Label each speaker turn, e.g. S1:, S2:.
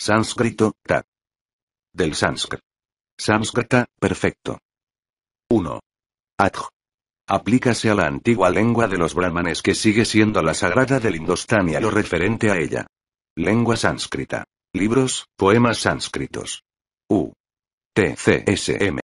S1: Sánscrito, ta. Del sánscrito. Sánscrita, perfecto. 1. Adj. Aplícase a la antigua lengua de los brahmanes que sigue siendo la sagrada del indostán y a lo referente a ella. Lengua sánscrita. Libros, poemas sánscritos. U. T. C. S. M.